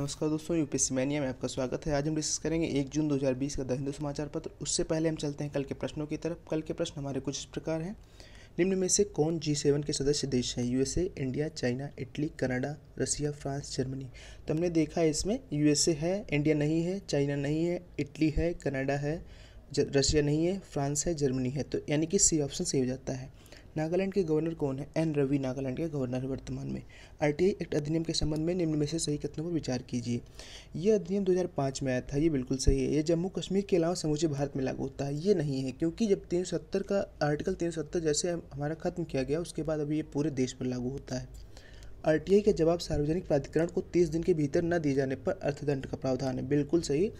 नमस्कार दोस्तों UPSC mania में आपका स्वागत है आज हम डिस्कस करेंगे एक जून 2020 का द हिंदू समाचार पत्र उससे पहले हम चलते हैं कल के प्रश्नों की तरफ कल के प्रश्न हमारे कुछ इस प्रकार हैं निम्न में से कौन जी सेवन के सदस्य देश हैं USA India China Italy Canada Russia France Germany तो हमने देखा है इसमें यूएसए है इंडिया नहीं है चाइना नहीं है इटली है कनाडा है रसिया नहीं है फ्रांस है जर्मनी है तो यानी कि सी ऑप्शन सही हो जाता है नागालैंड के गवर्नर कौन है एन रवि नागालैंड के गवर्नर है वर्तमान में आर एक्ट अधिनियम के संबंध में निम्न में से सही कथनों पर विचार कीजिए यह अधिनियम 2005 में आया था ये बिल्कुल सही है यह जम्मू कश्मीर के अलावा समूचे भारत में लागू होता है ये नहीं है क्योंकि जब तीन का आर्टिकल तीन जैसे हमारा खत्म किया गया उसके बाद अभी ये पूरे देश पर लागू होता है आर के जवाब सार्वजनिक प्राधिकरण को तीस दिन के भीतर न दिए जाने पर अर्थदंड का प्रावधान है बिल्कुल सही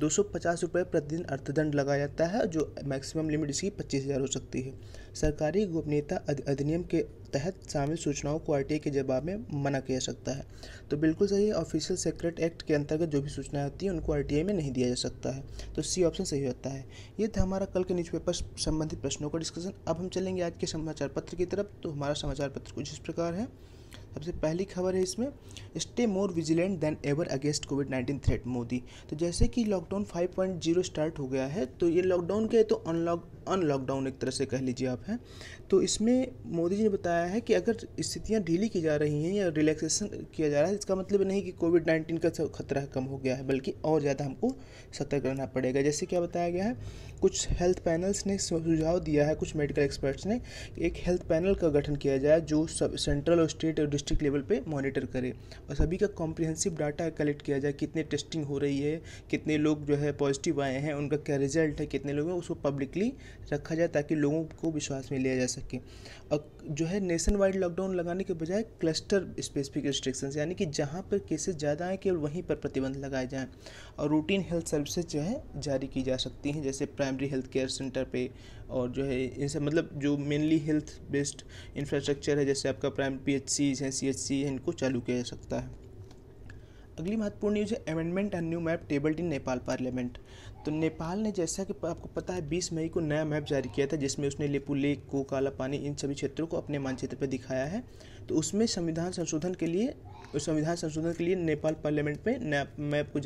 दो सौ प्रतिदिन अर्थदंड लगाया जाता है जो मैक्सिमम लिमिट इसकी पच्चीस हज़ार हो सकती है सरकारी गोपनीयता अधिनियम के तहत शामिल सूचनाओं को आरटीआई के जवाब में मना किया जा सकता है तो बिल्कुल सही ऑफिशियल सेक्रेट एक्ट के अंतर्गत जो भी सूचनाएं होती हैं उनको आरटीआई में नहीं दिया जा सकता है तो सी ऑप्शन सही होता है ये था हमारा कल के न्यूज़पेपर संबंधित प्रश्नों का डिस्कशन अब हम चलेंगे आज के समाचार पत्र की तरफ तो हमारा समाचार पत्र कुछ इस प्रकार है सबसे पहली खबर है इसमें stay more vigilant than ever against covid nineteen threat Modi तो जैसे कि लॉकडाउन 5.0 स्टार्ट हो गया है तो ये लॉकडाउन के तो अनलॉक अन लॉकडाउन एक तरह से कह लीजिए आप हैं तो इसमें मोदी जी ने बताया है कि अगर स्थितियाँ ढीली की जा रही हैं या रिलैक्सेशन किया जा रहा है इसका मतलब नहीं कि कोविड नाइन्टीन का खतरा कम हो गया है बल्कि और ज़्यादा हमको सतर्क रहना पड़ेगा जैसे क्या बताया गया है कुछ हेल्थ पैनल्स ने सुझाव दिया है कुछ मेडिकल एक्सपर्ट्स ने एक हेल्थ पैनल का गठन किया जाए जो सब सेंट्रल और स्टेट और डिस्ट्रिक्ट लेवल पे मॉनिटर करे और सभी का कॉम्प्रिहेंसिव डाटा कलेक्ट किया जाए कितने टेस्टिंग हो रही है कितने लोग जो है पॉजिटिव आए हैं उनका क्या रिजल्ट है कितने लोग हैं उसको पब्लिकली रखा जाए ताकि लोगों को विश्वास में लिया जा सके और जो है नेशन वाइड लॉकडाउन लगाने के बजाय क्लस्टर स्पेसिफिक रिस्ट्रिक्शंस यानी कि जहाँ पर केसेस ज़्यादा आएँ केवल वहीं पर प्रतिबंध लगाए जाएँ और रूटीन हेल्थ सर्विसेज जो है जारी की जा सकती हैं जैसे प्राइमरी हेल्थ केयर सेंटर पे और जो है सब मतलब जो मेनली हेल्थ बेस्ड इंफ्रास्ट्रक्चर है जैसे आपका प्राइम पी एच सीज हैं सी एच सी है इनको चालू किया जा सकता है अगली महत्वपूर्ण न्यूज है amendment and new map tabled in Nepal parliament तो नेपाल ने जैसा कि आपको पता है 20 मई को नया मैप जारी किया था जिसमें उसने लिपू लेक को काला पानी इन सभी क्षेत्रों को अपने मानचित्र पर दिखाया है तो उसमें संविधान संशोधन के लिए संविधान संशोधन के लिए नेपाल पार्लियामेंट में नया मैप को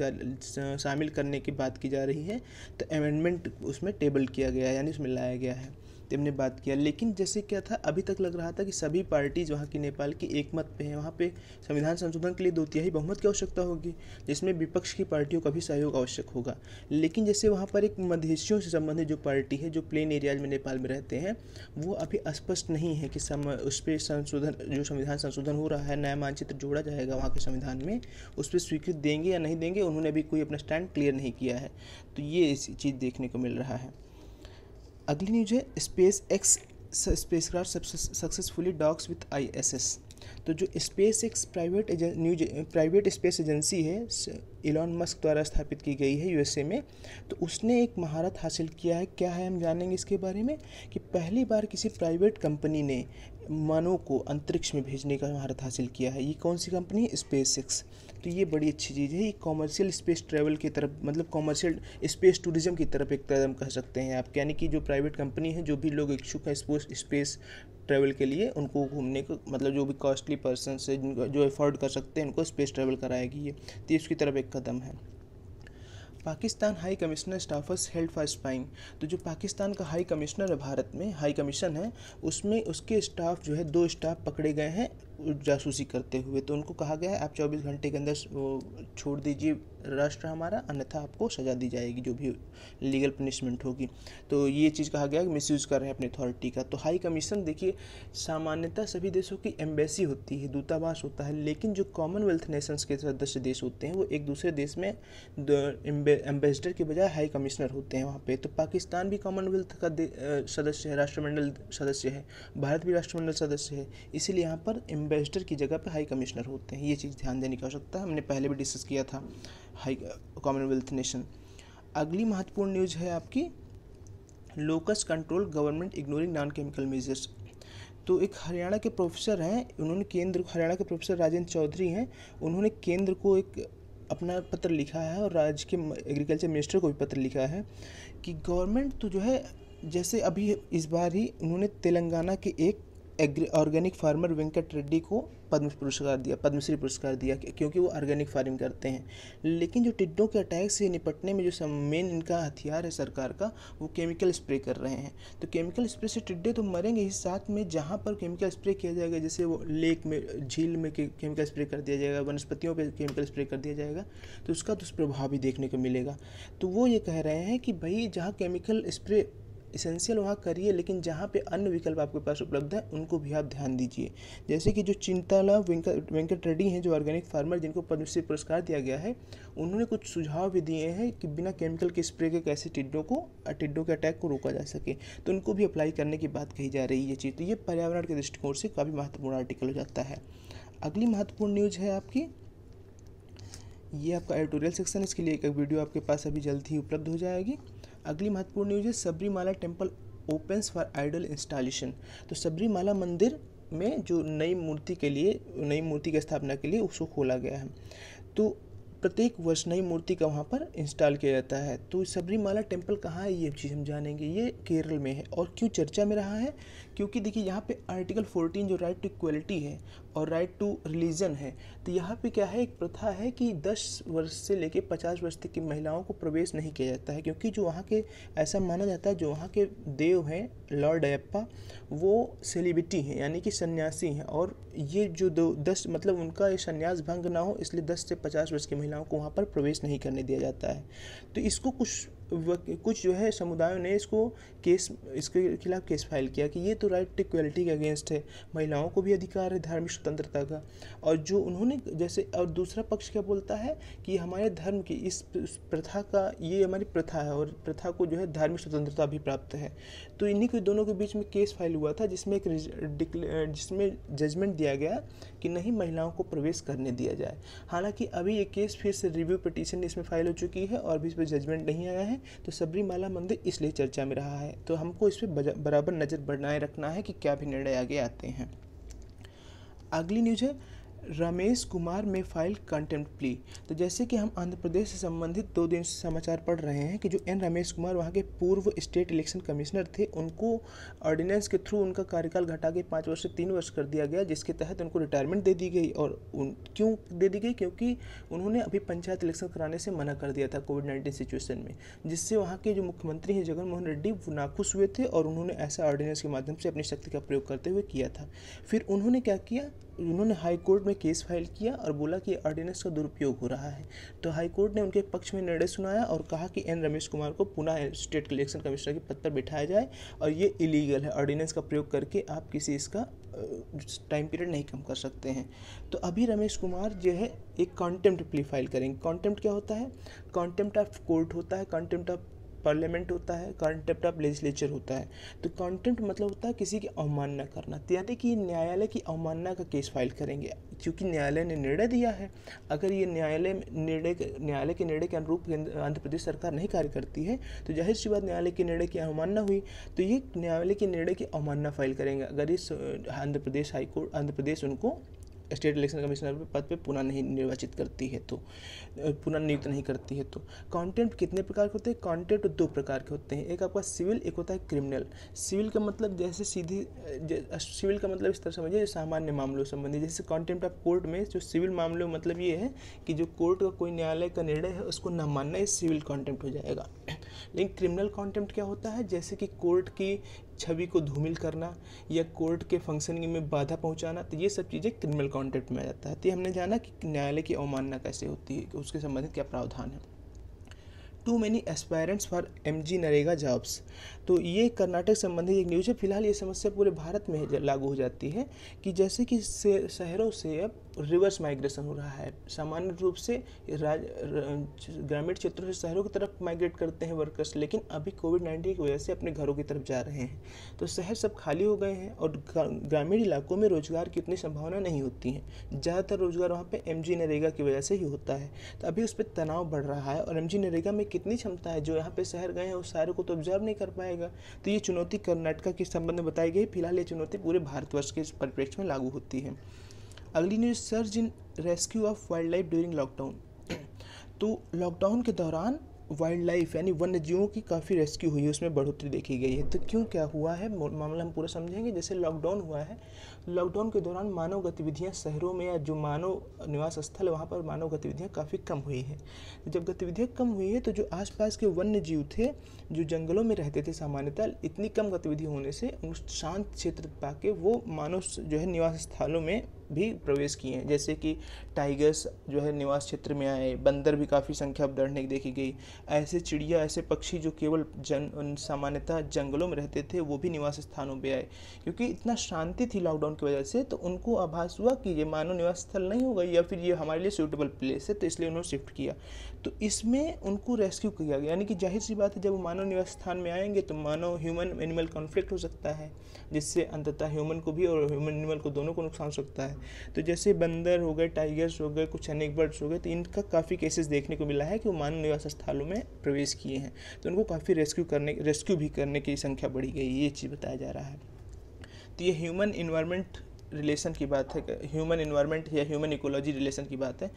शामिल करने की बात की जा रही है तो अमेंडमेंट उसमें टेबल किया गया है यानी उसमें लाया गया है ने बात किया लेकिन जैसे क्या था अभी तक लग रहा था कि सभी पार्टीज वहाँ की नेपाल की एकमत पे हैं वहाँ पे संविधान संशोधन के लिए दो तिहाई बहुमत की आवश्यकता होगी जिसमें विपक्ष की पार्टियों का भी सहयोग आवश्यक होगा लेकिन जैसे वहाँ पर एक मधेशियों से संबंधित जो पार्टी है जो प्लेन एरियाज में नेपाल में रहते हैं वो अभी स्पष्ट नहीं है कि सम उस पर संशोधन जो संविधान संशोधन हो रहा है नया मानचित्र जोड़ा जाएगा वहाँ के संविधान में उस पर स्वीकृत देंगे या नहीं देंगे उन्होंने अभी कोई अपना स्टैंड क्लियर नहीं किया है तो ये चीज़ देखने को मिल रहा है अगली न्यूज है SpaceX craft successfully docks with ISS तो जो SpaceX private news private space agency है इलॉन मस्क द्वारा स्थापित की गई है यूएसए में तो उसने एक महारत हासिल किया है क्या है हम जानेंगे इसके बारे में कि पहली बार किसी प्राइवेट कंपनी ने मानव को अंतरिक्ष में भेजने का महारत हासिल किया है ये कौन सी कंपनी है स्पेस एक्स तो ये बड़ी अच्छी चीज़ है ये कॉमर्शियल स्पेस ट्रैवल की तरफ मतलब कॉमर्शियल स्पेस टूरिज्म की तरफ एक कदम कह सकते हैं आप यानी कि जो प्राइवेट कंपनी है जो भी लोग इच्छुक हैं स्पेस ट्रैवल के लिए उनको घूमने को मतलब जो भी कॉस्टली वीकली पर्सन से जो अफोर्ड कर सकते हैं उनको स्पेस ट्रेवल कराएगी ये तो इसकी तरफ एक कदम है Pakistan high commissioner staffers held for spying तो जो पाकिस्तान का हाई कमिश्नर है भारत में हाई कमीशन है उसमें उसके स्टाफ जो है दो स्टाफ पकड़े गए हैं जासूसी करते हुए तो उनको कहा गया है आप 24 घंटे के अंदर वो छोड़ दीजिए राष्ट्र हमारा अन्यथा आपको सज़ा दी जाएगी जो भी लीगल पनिशमेंट होगी तो ये चीज़ कहा गया कि मिस यूज़ कर रहे हैं अपनी अथॉरिटी का तो हाई कमीशन देखिए सामान्यतः सभी देशों की एम्बेसी होती है दूतावास होता है लेकिन जो कॉमनवेल्थ नेशंस के सदस्य देश होते हैं वो एक दूसरे देश में एम्बेसडर के बजाय हाई कमिश्नर होते हैं वहाँ पर तो पाकिस्तान भी कॉमनवेल्थ का सदस्य है राष्ट्रमंडल सदस्य है भारत भी राष्ट्रमंडल सदस्य है इसीलिए यहाँ पर एम्बे एम्बेसडर की जगह पे हाई कमिश्नर होते हैं ये चीज़ ध्यान देने की आवश्यकता है हमने पहले भी डिस्कस किया था हाई कॉमनवेल्थ नेशन अगली महत्वपूर्ण न्यूज है आपकी locust control government ignoring non chemical measures तो एक हरियाणा के प्रोफेसर हैं उन्होंने केंद्र हरियाणा के प्रोफेसर राजेंद्र चौधरी हैं उन्होंने केंद्र को एक अपना पत्र लिखा है और राज्य के एग्रीकल्चर मिनिस्टर को भी पत्र लिखा है कि गवर्नमेंट तो जो है जैसे अभी इस बार ही उन्होंने तेलंगाना के एक agri organic farmer Venkat Reddy को पद्म पुरस्कार दिया पद्मश्री पुरस्कार दिया क्योंकि वो ऑर्गेनिक फार्मिंग करते हैं लेकिन जो टिड्डों के अटैक से निपटने में जो मेन इनका हथियार है सरकार का वो केमिकल स्प्रे कर रहे हैं तो केमिकल स्प्रे से टिड्डे तो मरेंगे ही साथ में जहाँ पर केमिकल स्प्रे किया जाएगा जैसे वो लेक में झील में केमिकल स्प्रे कर दिया जाएगा वनस्पतियों पर केमिकल स्प्रे कर दिया जाएगा तो उसका दुष्प्रभाव भी देखने को मिलेगा तो वो ये कह रहे हैं कि भाई जहाँ केमिकल स्प्रे इसेंशियल वहाँ करिए लेकिन जहाँ पे अन्य विकल्प आपके पास उपलब्ध है उनको भी आप ध्यान दीजिए जैसे कि जो चिंताला वेंकट वेंकट रेड्डी हैं जो ऑर्गेनिक फार्मर जिनको पद्मश्री पुरस्कार दिया गया है उन्होंने कुछ सुझाव भी दिए हैं कि बिना केमिकल के स्प्रे के कैसे टिड्डों को टिड्डों के अटैक को रोका जा सके तो उनको भी अप्लाई करने की बात कही जा रही है ये चीज़ तो ये पर्यावरण के दृष्टिकोण से काफ़ी महत्वपूर्ण आर्टिकल हो जाता है अगली महत्वपूर्ण न्यूज है आपकी ये आपका एडिटोरियल सेक्शन इसके लिए एक वीडियो आपके पास अभी जल्द ही उपलब्ध हो जाएगी अगली महत्वपूर्ण न्यूज है Sabarimala temple opens for idol installation तो सबरीमाला मंदिर में जो नई मूर्ति के लिए नई मूर्ति की स्थापना के लिए उसको खोला गया है तो प्रत्येक वर्ष नई मूर्ति का वहाँ पर इंस्टॉल किया जाता है तो सबरीमाला टेम्पल कहाँ है ये चीज़ हम जानेंगे ये केरल में है और क्यों चर्चा में रहा है क्योंकि देखिए यहाँ पे आर्टिकल 14 जो राइट टू इक्वलिटी है और राइट टू रिलीजन है तो यहाँ पे क्या है एक प्रथा है कि 10 वर्ष से लेके 50 वर्ष तक की महिलाओं को प्रवेश नहीं किया जाता है क्योंकि जो वहाँ के ऐसा माना जाता है जो वहाँ के देव हैं लॉर्ड अयप्पा वो सेलिब्रिटी हैं यानी कि सन्यासी हैं और ये जो दो दस मतलब उनका ये सन्यास भंग ना हो इसलिए दस से पचास वर्ष की महिलाओं को वहाँ पर प्रवेश नहीं करने दिया जाता है तो इसको कुछ कुछ जो है समुदायों ने इसको केस इसके खिलाफ केस फाइल किया कि ये तो राइट टू इक्वलिटी के अगेंस्ट है महिलाओं को भी अधिकार है धार्मिक स्वतंत्रता का और जो उन्होंने जैसे और दूसरा पक्ष क्या बोलता है कि हमारे धर्म की इस प्रथा का ये हमारी प्रथा है और प्रथा को जो है धार्मिक स्वतंत्रता भी प्राप्त है तो इन्हीं के दोनों के बीच में केस फाइल हुआ था जिसमें एक जिसमें जजमेंट दिया गया कि नहीं महिलाओं को प्रवेश करने दिया जाए हालांकि अभी ये केस फिर से रिव्यू पिटीशन इसमें फाइल हो चुकी है और भी इस पर जजमेंट नहीं आया है तो सबरीमाला मंदिर इसलिए चर्चा में रहा है तो हमको इस पर बराबर नज़र बनाए रखना है कि क्या भी निर्णय आगे आते हैं अगली न्यूज़ है रमेश कुमार में फाइल कंटेंप्ट प्ली तो जैसे कि हम आंध्र प्रदेश से संबंधित दो दिन से समाचार पढ़ रहे हैं कि जो एन रमेश कुमार वहाँ के पूर्व स्टेट इलेक्शन कमिश्नर थे उनको ऑर्डिनेंस के थ्रू उनका कार्यकाल घटा के पाँच वर्ष से तीन वर्ष कर दिया गया जिसके तहत उनको रिटायरमेंट दे दी गई और उन क्यों दे दी गई क्योंकि उन्होंने अभी पंचायत इलेक्शन कराने से मना कर दिया था कोविड नाइन्टीन सिचुएसन में जिससे वहाँ के जो मुख्यमंत्री हैं जगनमोहन रेड्डी वो नाखुश हुए थे और उन्होंने ऐसा ऑर्डिनेंस के माध्यम से अपनी शक्ति का प्रयोग करते हुए किया था फिर उन्होंने क्या किया उन्होंने हाई कोर्ट में केस फाइल किया और बोला कि ऑर्डिनेंस का दुरुपयोग हो रहा है तो हाई कोर्ट ने उनके पक्ष में निर्णय सुनाया और कहा कि एन रमेश कुमार को पुनः स्टेट इलेक्शन कमिश्नर के पद पर बिठाया जाए और ये इलीगल है ऑर्डिनेंस का प्रयोग करके आप किसी इसका टाइम पीरियड नहीं कम कर सकते हैं तो अभी रमेश कुमार जो है एक कॉन्टेम्प्ट प्ली फाइल करेंगे कॉन्टेम्प्ट क्या होता है कॉन्टेम्प्ट ऑफ कोर्ट होता है कॉन्टेम्प्ट ऑफ पार्लियामेंट होता है कॉन्टेप्ट ऑफ लेजिस्लेचर होता है तो कॉन्टेंट मतलब होता है किसी की अवमानना करना यानी कि न्यायालय की अवमानना का केस फाइल करेंगे क्योंकि न्यायालय ने निर्णय दिया है अगर ये न्यायालय निर्णय न्यायालय के निर्णय के अनुरूप आंध्र प्रदेश सरकार नहीं कार्य करती है तो जाहिर सी बात न्यायालय के निर्णय की अवमानना हुई तो ये न्यायालय के निर्णय की अवमानना फाइल करेंगे अगर इस आंध्र प्रदेश हाईकोर्ट आंध्र प्रदेश उनको स्टेट इलेक्शन कमिश्नर पद पे पुनः नहीं निर्वाचित करती है तो पुनः नियुक्त नहीं करती है तो कॉन्टेंट कितने प्रकार के होते हैं कॉन्टेंट दो प्रकार के होते हैं एक आपका सिविल एक होता है क्रिमिनल सिविल का मतलब जैसे सीधी सिविल का मतलब इस तरह समझिए सामान्य मामलों संबंधी जैसे कॉन्टेंट ऑफ कोर्ट में जो सिविल मामले में मतलब ये है कि जो कोर्ट का कोई न्यायालय का निर्णय है उसको न मानना ये सिविल कॉन्टेंट हो जाएगा लेकिन क्रिमिनल कॉन्टेंट क्या होता है जैसे कि कोर्ट की छवि को धूमिल करना या कोर्ट के फंक्शनिंग में बाधा पहुंचाना तो ये सब चीज़ें क्रिमिनल कॉन्टेक्ट में आ जाता है तो हमने जाना कि न्यायालय की अवमानना कैसे होती है उसके संबंधित क्या प्रावधान है too many aspirants for M G NREGA jobs तो ये कर्नाटक संबंधी एक न्यूज़ है फिलहाल ये समस्या पूरे भारत में लागू हो जाती है कि जैसे कि शहरों से अब रिवर्स माइग्रेशन हो रहा है सामान्य रूप से राज ग्रामीण क्षेत्रों से शहरों की तरफ माइग्रेट करते हैं वर्कर्स लेकिन अभी कोविड नाइन्टीन की वजह से अपने घरों की तरफ जा रहे हैं तो शहर सब खाली हो गए हैं और ग्रामीण इलाकों में रोजगार की इतनी संभावना नहीं होती है ज़्यादातर रोजगार वहाँ पर एम नरेगा की वजह से ही होता है तो अभी उस पर तनाव बढ़ रहा है और एम नरेगा में कितनी क्षमता है जो यहाँ पर शहर गए हैं उस शहरों को तो ऑब्जर्व नहीं कर पाए जाएगा तो ये चुनौती कर्नाटका के संबंध में बताई गई फिलहाल ये चुनौती पूरे भारतवर्ष के परिप्रेक्ष्य में लागू होती है अगली news surge in rescue of wildlife during lockdown तो लॉकडाउन के दौरान वाइल्ड लाइफ यानी वन्य जीवों की काफ़ी रेस्क्यू हुई है उसमें बढ़ोतरी देखी गई है तो क्यों क्या हुआ है मामला हम पूरा समझेंगे जैसे लॉकडाउन हुआ है लॉकडाउन के दौरान मानव गतिविधियां शहरों में या जो मानव निवास स्थल वहाँ पर मानव गतिविधियां काफ़ी कम हुई हैं जब गतिविधियां कम हुई है तो जो आसपास के वन्य जीव थे जो जंगलों में रहते थे सामान्यतः इतनी कम गतिविधि होने से उस शांत क्षेत्र पाके वो मानव जो है निवास स्थलों में भी प्रवेश किए हैं जैसे कि टाइगर्स जो है निवास क्षेत्र में आए बंदर भी काफ़ी संख्या बढ़ने की देखी गई ऐसे चिड़िया ऐसे पक्षी जो केवल जन सामान्यतः जंगलों में रहते थे वो भी निवास स्थानों पर आए क्योंकि इतना शांति थी लॉकडाउन लॉकडाउन की वजह से तो उनको आभास हुआ कि ये मानव निवास स्थल नहीं होगा या फिर ये हमारे लिए सूटेबल प्लेस है तो इसलिए उन्होंने शिफ्ट किया तो इसमें उनको रेस्क्यू किया गया यानी कि जाहिर सी बात है जब मानव निवास स्थान में आएंगे तो मानव ह्यूमन एनिमल कॉन्फ्लिक्ट हो सकता है जिससे अंततः ह्यूमन को भी और ह्यूमन एनिमल को दोनों को नुकसान हो सकता है तो जैसे बंदर हो गए टाइगर्स हो गए कुछ अनेक बर्ड्स हो गए तो इनका काफ़ी केसेस देखने को मिला है कि वो मानव निवास स्थलों में प्रवेश किए हैं तो उनको काफ़ी रेस्क्यू करने रेस्क्यू भी करने की संख्या बढ़ी गई ये चीज़ बताया जा रहा है तो ये ह्यूमन इन्वायरमेंट रिलेशन की बात है ह्यूमन इन्वायरमेंट या ह्यूमन इकोलॉजी रिलेशन की बात है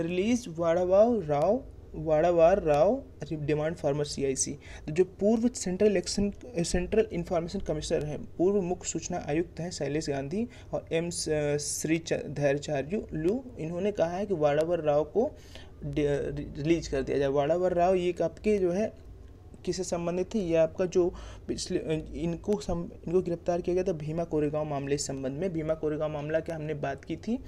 release Varavara Rao Varavara Rao demand former CIC जो पूर्व central election central information commissioner हैं पूर्व मुख्य सूचना आयुक्त हैं शैलेश गांधी और एम श्री धैर्यचार्य लू इन्होंने कहा है कि वाड़ावर राव को रिलीज कर दिया जाए वाड़ावर राव ये आपके जो है किससे संबंधित थे ये आपका जो पिछले इनको सम इनको गिरफ्तार किया गया था भीमा कोरेगांव मामले के संबंध में भीमा कोरेगांव मामला की हमने बात की थी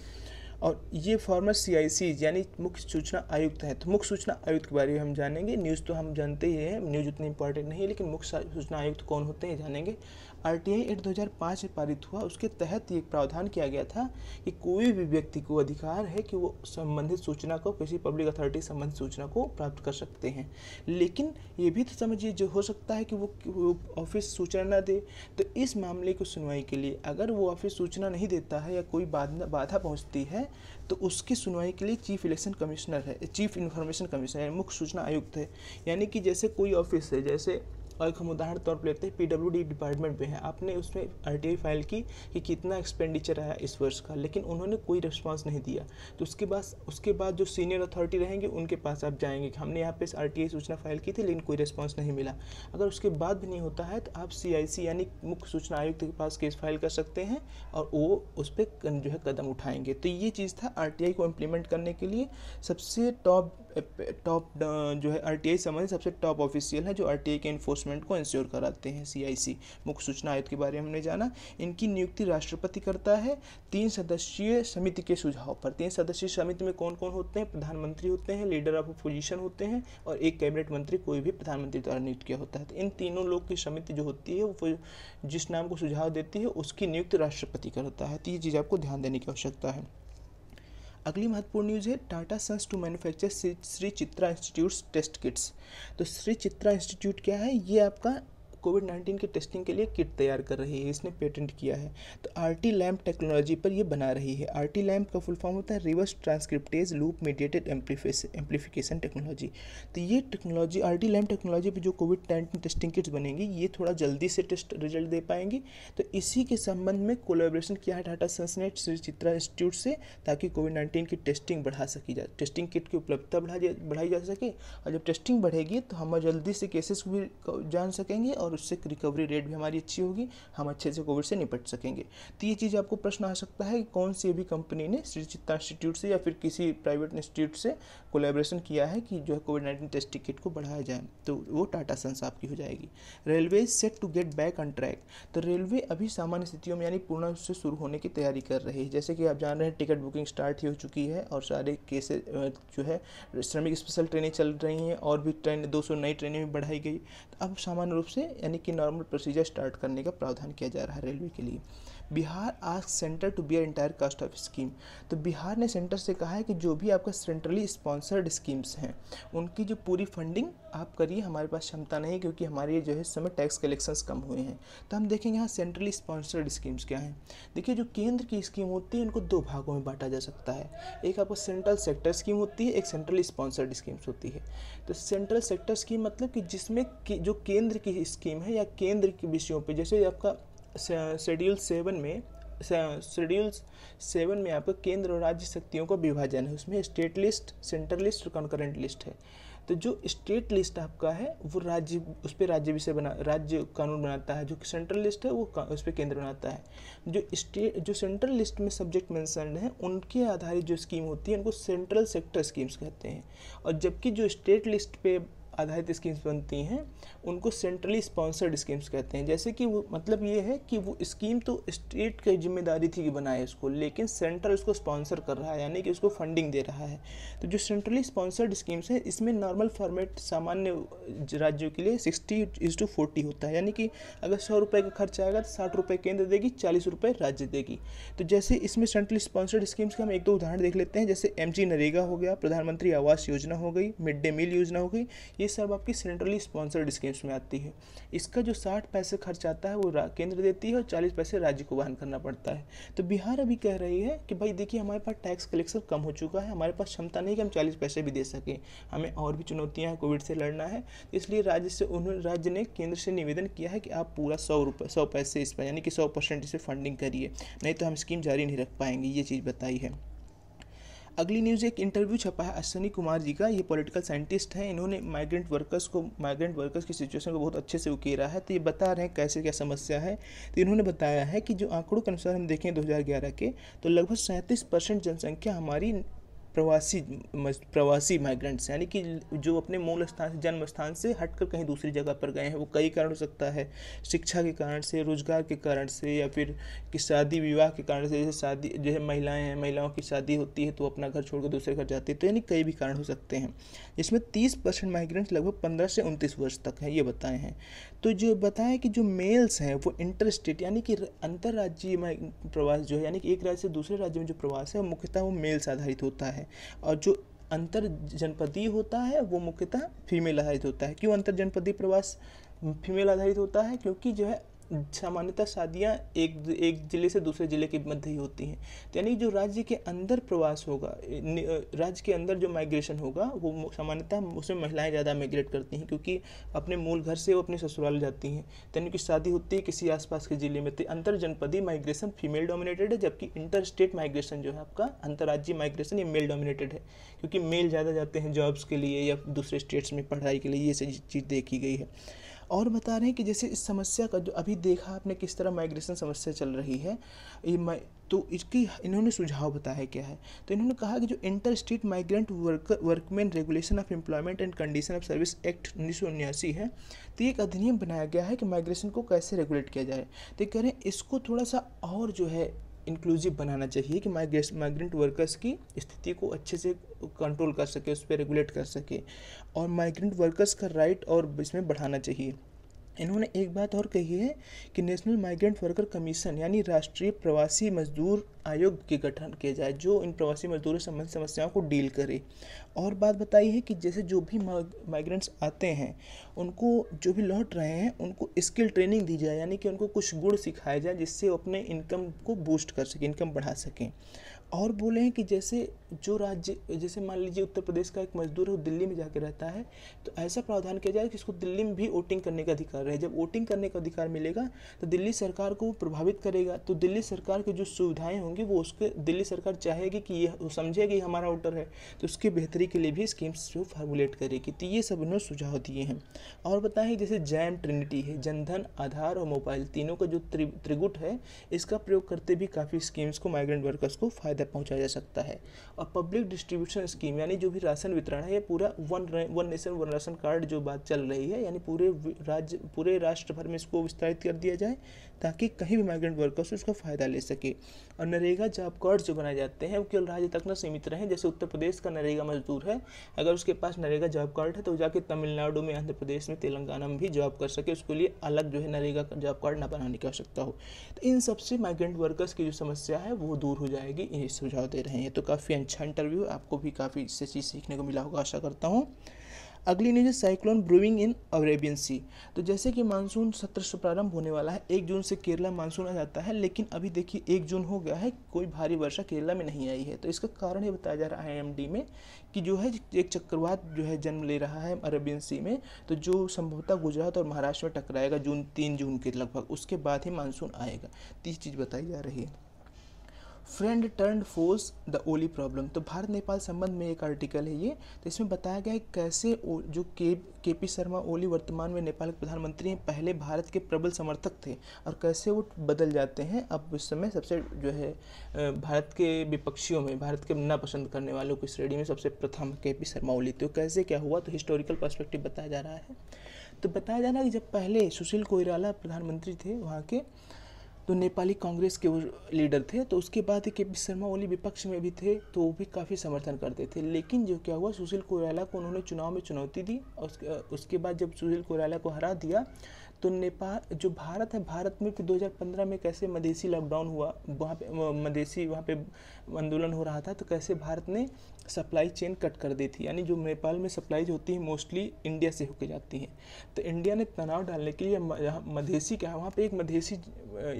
और ये फॉर्मर सीआईसी यानी मुख्य सूचना आयुक्त है तो मुख्य सूचना आयुक्त के बारे में हम जानेंगे न्यूज़ तो हम जानते ही हैं न्यूज़ उतनी इंपॉर्टेंट नहीं है लेकिन मुख्य सूचना आयुक्त कौन होते हैं जानेंगे आर टी आई एक्ट दो हज़ार पाँच में पारित हुआ उसके तहत ये प्रावधान किया गया था कि कोई भी व्यक्ति को अधिकार है कि वो संबंधित सूचना को किसी पब्लिक अथॉरिटी संबंधित सूचना को प्राप्त कर सकते हैं लेकिन ये भी तो समझिए जो हो सकता है कि वो ऑफिस सूचना ना दे तो इस मामले को सुनवाई के लिए अगर वो ऑफिस सूचना नहीं देता है या कोई बाधा पहुँचती है तो उसकी सुनवाई के लिए चीफ इलेक्शन कमिश्नर है चीफ इन्फॉर्मेशन कमिश्नर मुख्य सूचना आयुक्त है यानी कि जैसे कोई ऑफिस है जैसे और एक हम उदाहरण तौर पर लेते हैं डी डिपार्टमेंट में है आपने उसमें आई फाइल की कि कितना एक्सपेंडिचर आया इस वर्ष का लेकिन उन्होंने कोई रिस्पॉन्स नहीं दिया तो उसके बाद उसके बाद जो सीनियर अथॉरिटी रहेंगे उनके पास आप जाएंगे कि हमने यहाँ पे आर सूचना फाइल की थी लेकिन कोई रिस्पॉन्स नहीं मिला अगर उसके बाद भी नहीं होता है तो आप सी यानी मुख्य सूचना आयुक्त के पास केस फाइल कर सकते हैं और वो उस पर जो है कदम उठाएंगे तो ये चीज़ था आर को इम्प्लीमेंट करने के लिए सबसे टॉप टॉप जो है आर टी समझ सबसे टॉप ऑफिशियल है जो आर के इन्फोर्स एनफोर्समेंट को इंश्योर कराते हैं सीआईसी मुख्य सूचना आयुक्त के बारे में हमने जाना इनकी नियुक्ति राष्ट्रपति करता है तीन सदस्यीय समिति के सुझाव पर तीन सदस्यीय समिति में कौन कौन होते हैं प्रधानमंत्री होते हैं लीडर ऑफ अपोजिशन होते हैं और एक कैबिनेट मंत्री कोई भी प्रधानमंत्री द्वारा नियुक्त किया होता है तो इन तीनों लोग की समिति जो होती है वो जिस नाम को सुझाव देती है उसकी नियुक्ति राष्ट्रपति करता है तो ये चीज़ आपको ध्यान देने की आवश्यकता है अगली महत्वपूर्ण न्यूज़ है Tata sons to manufacture Shri Chitra institute test kits तो श्री चित्रा इंस्टीट्यूट क्या है ये आपका कोविड नाइन्टीन की टेस्टिंग के लिए किट तैयार कर रही है इसने पेटेंट किया है तो आर टी लैम्प टेक्नोलॉजी पर यह बना रही है आर टी लैम्प का फुल फॉर्म होता है reverse transcriptase loop mediated amplification technology तो ये technology R T lamp technology पर जो कोविड नाइन्टीन टेस्टिंग किट्स बनेंगी ये थोड़ा जल्दी से टेस्ट रिजल्ट दे पाएंगी तो इसी के संबंध में कोलेब्रेशन किया है टाटा सन्स ने श्री चित्रा इंस्टीट्यूट से ताकि कोविड नाइन्टीन की टेस्टिंग बढ़ा सकी जाए टेस्टिंग किट की उपलब्धता बढ़ाई जा सके और जब टेस्टिंग बढ़ेगी तो हम जल्दी से केसेस भी जान सकेंगे और उससे रिकवरी रेट भी हमारी अच्छी होगी हम अच्छे से कोविड से निपट सकेंगे तो ये चीज़ आपको प्रश्न आ सकता है कि कौन सी भी कंपनी ने श्री चित्ता इंस्टीट्यूट से या फिर किसी प्राइवेट इंस्टीट्यूट से कोलेब्रेशन किया है कि जो है कोविड नाइन्टीन टेस्ट किट को बढ़ाया जाए तो वो टाटा सन्स आपकी हो जाएगी railway set to get back on track तो रेलवे अभी सामान्य स्थितियों में यानी पूर्ण रूप से शुरू होने की तैयारी कर रही है जैसे कि आप जान रहे हैं टिकट बुकिंग स्टार्ट ही हो चुकी है और सारे केसेज जो है श्रमिक स्पेशल ट्रेनें चल रही हैं और भी ट्रेन 200 नई ट्रेनें भी बढ़ाई गई तो अब सामान्य रूप से यानी कि नॉर्मल प्रोसीजर स्टार्ट करने का प्रावधान किया जा रहा है रेलवे के लिए Bihar asks centre to bear entire cost of scheme तो बिहार ने सेंटर से कहा है कि जो भी आपका सेंट्रली स्पॉन्सर्ड स्कीम्स हैं उनकी जो पूरी फंडिंग आप करिए हमारे पास क्षमता नहीं क्योंकि हमारे जो है समय टैक्स कलेक्शंस कम हुए हैं तो हम देखेंगे यहाँ सेंट्रली स्पॉन्सर्ड स्कीम्स क्या हैं देखिए जो केंद्र की स्कीम होती है उनको दो भागों में बांटा जा सकता है एक आपको सेंट्रल सेक्टर स्कीम होती है एक सेंट्रल स्पॉन्सर्ड स्कीम्स होती है तो सेंट्रल सेक्टर स्कीम मतलब कि जिसमें जो केंद्र की स्कीम है या केंद्र के विषयों पर जैसे आपका शेड्यूल सेवन में शेड्यूल सेवन में आपको केंद्र और राज्य शक्तियों का विभाजन है उसमें स्टेट लिस्ट सेंट्रल लिस्ट और कॉन्करेंट लिस्ट है तो जो स्टेट लिस्ट आपका है वो राज्य उस पर राज्य विषय बना राज्य कानून बनाता है जो सेंट्रल लिस्ट है वो उस पर केंद्र बनाता है जो स्टेट जो सेंट्रल लिस्ट में सब्जेक्ट मेंशन है उनके आधारित जो स्कीम होती है उनको सेंट्रल सेक्टर स्कीम्स कहते हैं और जबकि जो स्टेट लिस्ट पे आधारित स्कीम्स बनती हैं उनको सेंट्रली स्पॉन्सर्ड स्कीम्स कहते हैं जैसे कि वो मतलब ये है कि वो स्कीम तो स्टेट की जिम्मेदारी थी कि बनाए उसको लेकिन सेंटर उसको स्पॉन्सर कर रहा है यानी कि उसको फंडिंग दे रहा है तो जो सेंट्रली स्पॉन्सर्ड स्कीम्स हैं इसमें नॉर्मल फॉर्मेट सामान्य राज्यों के लिए सिक्सटी इज टू फोर्टी होता है यानी कि अगर सौ रुपये का खर्च आएगा तो साठ रुपये केंद्र देगी चालीस रुपये राज्य देगी तो जैसे इसमें सेंट्रली स्पॉन्सर्ड स्कीम्स का हम एक दो उदाहरण देख लेते हैं जैसे एम नरेगा हो गया प्रधानमंत्री आवास योजना हो गई मिड डे मील योजना हो गई ये ये सब आपकी सेंट्रली स्पॉन्सर्ड स्कीम्स में आती है इसका जो साठ पैसे खर्च आता है वो केंद्र देती है और चालीस पैसे राज्य को वहन करना पड़ता है तो बिहार अभी कह रही है कि भाई देखिए हमारे पास टैक्स कलेक्शन कम हो चुका है हमारे पास क्षमता नहीं कि हम चालीस पैसे भी दे सकें हमें और भी चुनौतियाँ हैं कोविड से लड़ना है इसलिए राज्य से उन्होंने राज्य ने केंद्र से निवेदन किया है कि आप पूरा सौ रुपये सौ पैसे इस पर यानी कि सौ परसेंट इसे फंडिंग करिए नहीं तो हम स्कीम जारी नहीं रख पाएंगे ये चीज़ बताई है अगली न्यूज़ एक इंटरव्यू छपा है अश्विनी कुमार जी का ये पॉलिटिकल साइंटिस्ट हैं इन्होंने माइग्रेंट वर्कर्स को माइग्रेंट वर्कर्स की सिचुएशन को बहुत अच्छे से उकेरा है तो ये बता रहे हैं कैसे क्या समस्या है तो इन्होंने बताया है कि जो आंकड़ों के अनुसार हम देखें दो के तो लगभग सैंतीस जनसंख्या हमारी प्रवासी प्रवासी माइग्रेंट्स यानी कि जो अपने मूल स्थान से जन्म स्थान से हटकर कहीं दूसरी जगह पर गए हैं वो कई कारण हो सकता है शिक्षा के कारण से रोजगार के कारण से या फिर कि शादी विवाह के कारण से जैसे शादी जैसे महिलाएं हैं महिलाओं की शादी होती है तो अपना घर छोड़कर दूसरे घर जाती है तो यानी कई भी कारण हो सकते हैं जिसमें तीस परसेंट माइग्रेंट्स लगभग पंद्रह से उनतीस वर्ष तक हैं ये बताए हैं तो जो बताया कि जो मेल्स हैं वो इंटर स्टेट यानी कि अंतर्राज्यीय में प्रवास जो है यानी कि एक राज्य से दूसरे राज्य में जो प्रवास है वो मुख्यतः वो मेल्स आधारित होता है और जो अंतर जनपदीय होता है वो मुख्यतः फीमेल आधारित होता है क्यों अंतर जनपदीय प्रवास फीमेल आधारित होता है क्योंकि जो है सामान्यतः शादियाँ एक एक ज़िले से दूसरे ज़िले के मध्य ही होती हैं तो यानी जो राज्य के अंदर प्रवास होगा राज्य के अंदर जो माइग्रेशन होगा वो सामान्यतः उसमें महिलाएं ज़्यादा माइग्रेट करती हैं क्योंकि अपने मूल घर से वो अपने ससुराल जाती हैं तो यानी कि शादी होती है किसी आसपास के ज़िले में तो अंतर जनपदीय माइग्रेशन फीमेल डोमिनेटेड है जबकि इंटर स्टेट माइग्रेशन जो है आपका अंतर्राज्यीय माइग्रेशन ये मेल डोमिनेटेड है क्योंकि मेल ज़्यादा जाते हैं जॉब्स के लिए या दूसरे स्टेट्स में पढ़ाई के लिए ये सब चीज़ देखी गई है और बता रहे हैं कि जैसे इस समस्या का जो अभी देखा आपने किस तरह माइग्रेशन समस्या चल रही है ये तो इसकी इन्होंने सुझाव बताया क्या है तो इन्होंने कहा कि जो inter state migrant work workman regulation of employment and condition of service act उन्नीस है तो एक अधिनियम बनाया गया है कि माइग्रेशन को कैसे रेगुलेट किया जाए तो कह रहे हैं इसको थोड़ा सा और जो है इंक्लूसिव बनाना चाहिए कि माइग्रेस माइग्रेंट वर्कर्स की स्थिति को अच्छे से कंट्रोल कर सके उस पर रेगुलेट कर सके और माइग्रेंट वर्कर्स का राइट और इसमें बढ़ाना चाहिए इन्होंने एक बात और कही है कि नेशनल माइग्रेंट वर्कर कमीशन यानी राष्ट्रीय प्रवासी मजदूर आयोग के गठन किया जाए जो इन प्रवासी मजदूरों संबंधी समस्याओं को डील करे और बात बताई है कि जैसे जो भी माइग्रेंट्स आते हैं उनको जो भी लौट रहे हैं उनको स्किल ट्रेनिंग दी जाए यानी कि उनको कुछ गुण सिखाया जाए जिससे वो अपने इनकम को बूस्ट कर सकें इनकम बढ़ा सकें और बोले हैं कि जैसे जो राज्य जैसे मान लीजिए उत्तर प्रदेश का एक मजदूर है वो दिल्ली में जाकर रहता है तो ऐसा प्रावधान किया जाए कि उसको दिल्ली में भी वोटिंग करने का अधिकार रहे जब वोटिंग करने का अधिकार मिलेगा तो दिल्ली सरकार को प्रभावित करेगा तो दिल्ली सरकार की जो सुविधाएँ होंगी वो उसके दिल्ली सरकार चाहेगी कि ये समझेगी हमारा वोटर है तो उसकी बेहतरी के लिए भी स्कीम्स जो फार्मुलेट करेगी तो ये सब इन्होंने सुझाव दिए हैं और बताएं जैसे जैम ट्रिनिटी है जनधन आधार और मोबाइल तीनों का जो त्रिगुट है इसका प्रयोग करते भी काफ़ी स्कीम्स को माइग्रेंट वर्कर्स को फ़ायदा पहुँचाया जा सकता है पब्लिक डिस्ट्रीब्यूशन स्कीम यानी जो भी राशन वितरण है ये पूरा one one nation one ration card जो बात चल रही है यानी पूरे राज्य पूरे राष्ट्र भर में इसको विस्तारित कर दिया जाए ताकि कहीं भी माइग्रेंट वर्कर्स उसका फ़ायदा ले सके और नरेगा जॉब कार्ड जो बनाए जाते हैं वो केवल राज्य तक न सीमित रहें जैसे उत्तर प्रदेश का नरेगा मजदूर है अगर उसके पास नरेगा जॉब कार्ड है तो जाके तमिलनाडु में आंध्र प्रदेश में तेलंगाना में भी जॉब कर सके उसके लिए अलग जो है नरेगा का जॉब कार्ड ना बनाने की आवश्यकता हो तो इन सबसे माइग्रेंट वर्कर्स की जो समस्या है वो दूर हो जाएगी इन्हें सुझाव दे रहे हैं तो काफ़ी अच्छा इंटरव्यू आपको भी काफ़ी इससे चीज़ सीखने को मिला होगा आशा करता हूँ अगली न्यूज है साइक्लोन ब्रूविंग इन अरेबियन सी तो जैसे कि मानसून सत्र से प्रारंभ होने वाला है एक जून से केरला मानसून आ जाता है लेकिन अभी देखिए एक जून हो गया है कोई भारी वर्षा केरला में नहीं आई है तो इसका कारण ये बताया जा रहा है आई में कि जो है एक चक्रवात जो है जन्म ले रहा है अरेबियन सी में तो जो संभवतः गुजरात और महाराष्ट्र में टकराएगा जून तीन जून के लगभग उसके बाद ही मानसून आएगा तीस चीज़ बताई जा रही है friend turn force the Oli problem तो भारत नेपाल संबंध में एक आर्टिकल है ये तो इसमें बताया गया है कैसे जो के के पी शर्मा ओली वर्तमान में नेपाल के प्रधानमंत्री हैं पहले भारत के प्रबल समर्थक थे और कैसे वो बदल जाते हैं अब उस समय सबसे जो है भारत के विपक्षियों में भारत के नापसंद करने वालों की श्रेणी में सबसे प्रथम के पी शर्मा ओली तो कैसे क्या हुआ तो हिस्टोरिकल परस्पेक्टिव बताया जा रहा है तो बताया जा रहा है कि जब पहले सुशील कोईराला प्रधानमंत्री थे वहाँ के तो नेपाली कांग्रेस के वो लीडर थे तो उसके बाद के पी शर्मा ओली विपक्ष में भी थे तो वो भी काफ़ी समर्थन करते थे लेकिन जो क्या हुआ सुशील कोराला को उन्होंने चुनाव में चुनौती दी और उसके बाद जब सुशील कोराला को हरा दिया तो नेपाल जो भारत है भारत में फिर 2015 में कैसे मदेशी लॉकडाउन हुआ वहाँ पे मदेशी वहाँ पे आंदोलन हो रहा था तो कैसे भारत ने सप्लाई चेन कट कर दी थी यानी जो नेपाल में सप्लाईज होती है मोस्टली इंडिया से होके जाती हैं तो इंडिया ने तनाव डालने के लिए मधेसी क्या है वहाँ पर एक मधेसी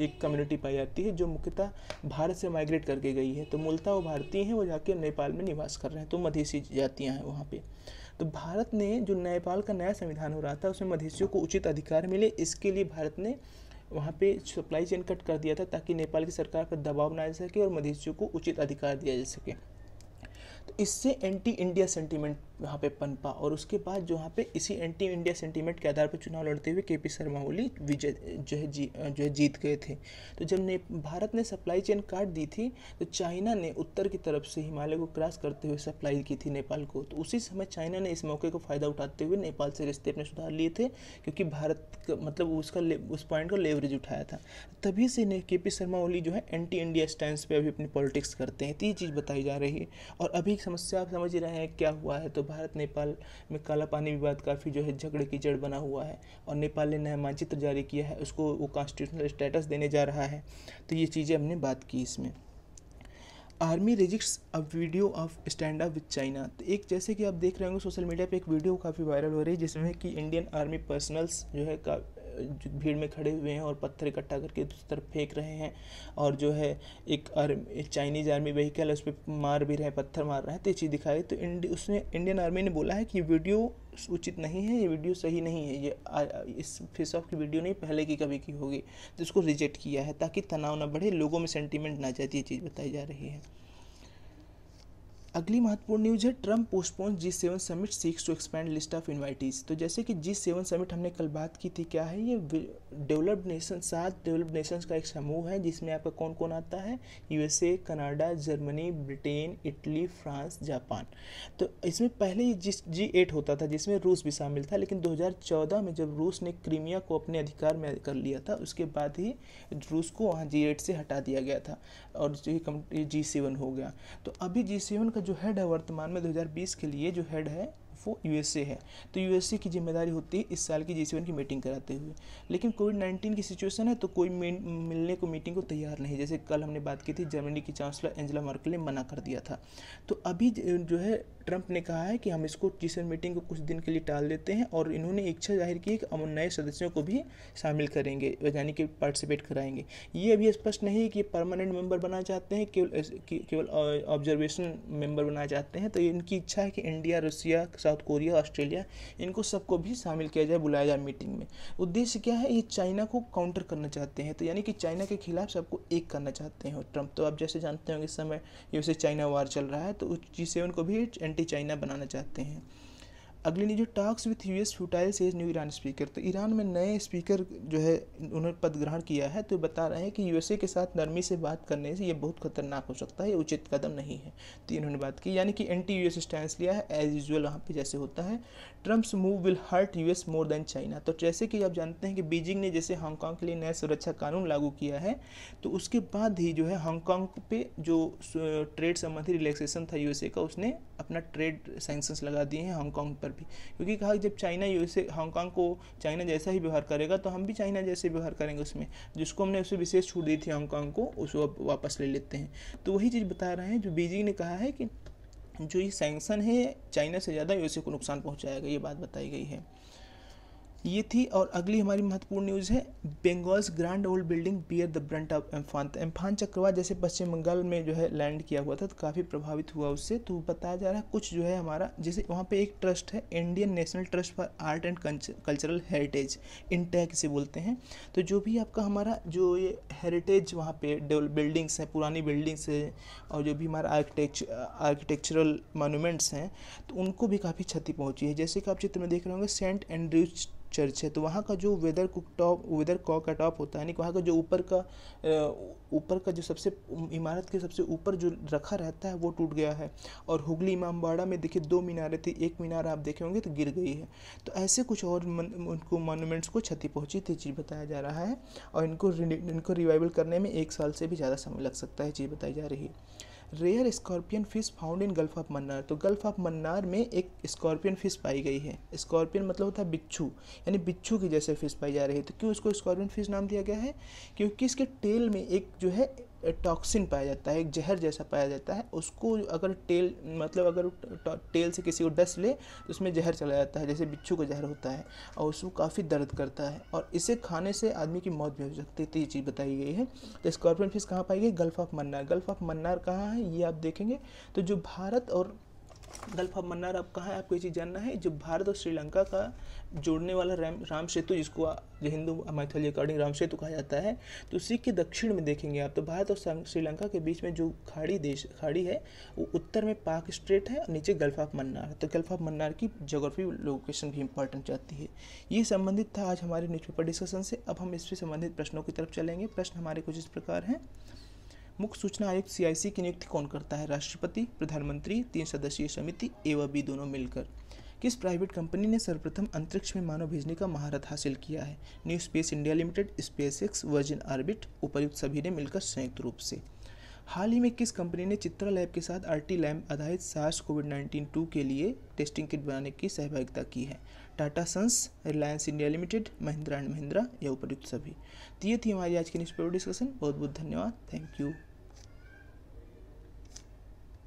एक कम्युनिटी पाई जाती है जो मुख्यतः भारत से माइग्रेट करके गई है तो मूलतः वो भारतीय हैं वो जाके नेपाल में निवास कर रहे हैं तो मधेसी जातियाँ हैं वहाँ पर तो भारत ने जो नेपाल का नया संविधान हो रहा था उसमें मधेसियों को उचित अधिकार मिले इसके लिए भारत ने वहाँ पे सप्लाई चेन कट कर दिया था ताकि नेपाल की सरकार पर दबाव बनाया जा सके और मधेसियों को उचित अधिकार दिया जा सके तो इससे एंटी इंडिया सेंटीमेंट वहाँ पे पनपा और उसके बाद जो वहाँ पे इसी एंटी इंडिया सेंटीमेंट के आधार पर चुनाव लड़ते हुए के पी शर्मा ओली विजय जो है जी जो है जीत गए थे तो जब ने भारत ने सप्लाई चेन काट दी थी तो चाइना ने उत्तर की तरफ से हिमालय को क्रॉस करते हुए सप्लाई की थी नेपाल को तो उसी समय चाइना ने इस मौके को फ़ायदा उठाते हुए नेपाल से रिश्ते अपने सुधार लिए थे क्योंकि भारत का मतलब उसका उस पॉइंट का लेवरेज उठाया था तभी से ने के पी शर्मा ओली जो है एंटी इंडिया स्टैंड पर अभी अपनी पॉलिटिक्स करते हैं तो ये चीज़ बताई जा रही है और अभी समस्या आप समझ ही रहे हैं क्या हुआ है तो भारत नेपाल में काला पानी विवाद काफ़ी जो है झगड़े की जड़ बना हुआ है और नेपाल ने नया मानचित्र जारी किया है उसको वो कॉन्स्टिट्यूशनल स्टेटस देने जा रहा है तो ये चीज़ें हमने बात की इसमें army rejigs a video of stand up with China तो एक जैसे कि आप देख रहे होंगे सोशल मीडिया पे एक वीडियो काफ़ी वायरल हो रही है जिसमें कि इंडियन आर्मी पर्सनल्स जो है भीड़ में खड़े हुए हैं और पत्थर इकट्ठा करके दूसरी तरफ फेंक रहे हैं और जो है एक आर्मी चाइनीज़ आर्मी वहीकल है उस पर मार भी रहे हैं पत्थर मार रहा है तो ये चीज़ दिखाई तो इंड उसने इंडियन आर्मी ने बोला है कि वीडियो उचित नहीं है ये वीडियो सही नहीं है ये आ, इस फेस ऑफ की वीडियो नहीं पहले की कभी की होगी तो इसको रिजेक्ट किया है ताकि तनाव ना बढ़े लोगों में सेंटिमेंट ना जाती ये चीज़ बताई जा रही है अगली महत्वपूर्ण न्यूज़ है Trump postpone G seven summit seeks to expand list of invitees तो जैसे कि जी सेवन समिट हमने कल बात की थी क्या है ये डेवलप्ड नेशन सात डेवलप्ड नेशंस का एक समूह है जिसमें आपका कौन कौन आता है USA Canada Germany Britain Italy France Japan तो इसमें पहले जिस जी एट होता था जिसमें रूस भी शामिल था लेकिन दो में जब रूस ने क्रीमिया को अपने अधिकार में कर लिया था उसके बाद ही रूस को वहाँ जी एट से हटा दिया गया था और जी सेवन हो गया तो अभी जी सेवन का जो हेड है वर्तमान में 2020 के लिए जो हेड है वो यूएसए है तो यूएसए की जिम्मेदारी होती है इस साल की जी की मीटिंग कराते हुए लेकिन कोविड नाइन्टीन की सिचुएशन है तो कोई मिलने को मीटिंग को तैयार नहीं जैसे कल हमने बात की थी जर्मनी की चांसलर एंजला मार्कल ने मना कर दिया था तो अभी जो है ट्रंप ने कहा है कि हम इसको जी मीटिंग को कुछ दिन के लिए टाल देते हैं और इन्होंने इच्छा जाहिर की है कि हम नए सदस्यों को भी शामिल करेंगे यानी कि पार्टिसिपेट कराएंगे ये अभी स्पष्ट नहीं है कि परमानेंट मेंबर बनना चाहते हैं केवल केवल ऑब्जर्वेशन मेंबर बनना चाहते हैं तो इनकी इच्छा है कि India Russia south south Korea Australia इनको सबको भी शामिल किया जाए बुलाया जाए मीटिंग में उद्देश्य क्या है ये चाइना को काउंटर करना चाहते हैं तो यानी कि चाइना के खिलाफ सबको एक करना चाहते हैं ट्रंप तो आप जैसे जानते होंगे इस समय यूएसए चाइना वार चल रहा है तो जी सेवन को भी एंटी चाइना बनाना चाहते हैं अगली news talks with US futile से न्यू ईरान स्पीकर तो ईरान में नए स्पीकर जो है उन्होंने पद ग्रहण किया है तो बता रहे हैं कि यूएसए के साथ नरमी से बात करने से ये बहुत खतरनाक हो सकता है ये उचित कदम नहीं है तो इन्होंने बात की यानी कि एंटी यूएस स्टैंड लिया है एज यूजल वहाँ पर जैसे होता है Trump's move will hurt US more than China तो जैसे कि आप जानते हैं कि बीजिंग ने जैसे हांगकॉन्ग के लिए नया सुरक्षा कानून लागू किया है तो उसके बाद ही जो है हांगकॉन्ग पे जो ट्रेड संबंधी रिलैक्सेशन था यूएसए का उसने अपना ट्रेड सेंक्शंस लगा दिए हैं हांगकॉन्ग पर थी क्योंकि कहा जब चाइना यूएसए हांगकांग को चाइना जैसा ही व्यवहार करेगा तो हम भी चाइना जैसे व्यवहार करेंगे उसमें जिसको हमने उसे विशेष छूट दी थी हांगकांग को उसको वापस ले लेते हैं तो वही चीज़ बता रहे हैं जो बीजिंग ने कहा है कि जो ये सैंक्शन है चाइना से ज़्यादा यूएसए को नुकसान पहुँचाएगा ये बात बताई गई है ये थी और अगली हमारी महत्वपूर्ण न्यूज़ है Bengal's grand old building bear the brunt of Amphan Amphan चक्रवात जैसे पश्चिम बंगाल में जो है लैंड किया हुआ था तो काफ़ी प्रभावित हुआ उससे तो बताया जा रहा है कुछ जो है हमारा जैसे वहाँ पे एक ट्रस्ट है Indian National Trust for Art and Cultural Heritage टैक से बोलते हैं तो जो भी आपका हमारा जो ये हेरिटेज वहाँ पे बिल्डिंग्स हैं पुरानी बिल्डिंग्स है और जो भी हमारा आर्किटेक्च आर्किटेक्चरल मोनूमेंट्स हैं तो उनको भी काफ़ी क्षति पहुँची है जैसे कि आप चित्र में देख रहे होंगे सेंट एंड्रूज चर्च है तो वहाँ का जो weather cook top weather cock का टॉप होता है यानी वहाँ का जो ऊपर का ऊपर का जो सबसे इमारत के सबसे ऊपर जो रखा रहता है वो टूट गया है और हुगली इमामबाड़ा में देखिए दो मीनारें थी एक मीनार आप देखे होंगे तो गिर गई है तो ऐसे कुछ और मन, उनको मॉन्यूमेंट्स को क्षति पहुँची थी चीज़ बताया जा रहा है और इनको इनको रिवाइवल करने में एक साल से भी ज़्यादा समय लग सकता है चीज़ बताई जा रही है rare scorpion fish found in gulf of Mannar तो गल्फ ऑफ मन्नार में एक स्कॉर्पियन फिश पाई गई है स्कॉर्पियन मतलब होता है बिच्छू यानी बिच्छू की जैसे फिश पाई जा रही है तो क्यों इसको स्कॉर्पियन फिश नाम दिया गया है क्योंकि इसके टेल में एक जो है टॉक्सिन पाया जाता है एक जहर जैसा पाया जाता है उसको अगर टेल मतलब अगर टेल से किसी को डस ले तो उसमें जहर चला जाता है जैसे बिच्छू का जहर होता है और उसको काफ़ी दर्द करता है और इसे खाने से आदमी की मौत भी हो सकती है तो ये चीज़ बताई गई है तो स्कॉर्पियन फिश कहाँ पाई गई gulf of Mannar gulf of Mannar कहाँ है ये आप देखेंगे तो जो भारत और गल्फ ऑफ मन्नार आप कहाँ है आपको ये चीज़ जानना है जो भारत और श्रीलंका का जोड़ने वाला राम राम सेतु जिसको जो हिंदू मैथिली अकॉर्डिंग राम सेतु कहा जाता है तो उसी के दक्षिण में देखेंगे आप तो भारत और श्रीलंका के बीच में जो खाड़ी देश खाड़ी है वो उत्तर में पाक स्ट्रेट है और नीचे गल्फ ऑफ मन्नार है तो गल्फ ऑफ मन्नार की जोग्राफी लोकेशन भी इंपॉर्टेंट जाती है ये संबंधित था आज हमारे न्यूज़पेपर डिस्कशन से अब हम इससे संबंधित प्रश्नों की तरफ चलेंगे प्रश्न हमारे कुछ इस प्रकार हैं मुख्य सूचना आयुक्त सीआईसी की नियुक्ति कौन करता है राष्ट्रपति प्रधानमंत्री तीन सदस्यीय समिति ए व बी दोनों मिलकर किस प्राइवेट कंपनी ने सर्वप्रथम अंतरिक्ष में मानव भेजने का महारत हासिल किया है New Space India Limited SpaceX Virgin Orbit उपयुक्त सभी ने मिलकर संयुक्त रूप से हाल ही में किस कंपनी ने चित्रा लैब के साथ आर टी लैब आधारित सार्स कोविड नाइन्टीन टू के लिए टेस्टिंग किट बनाने की सहभागिता की है Tata Sons Reliance India Limited Mahindra and Mahindra या उपयुक्त सभी तो ये थी हमारी आज की न्यूज़ पेपर डिस्कशन बहुत बहुत धन्यवाद थैंक यू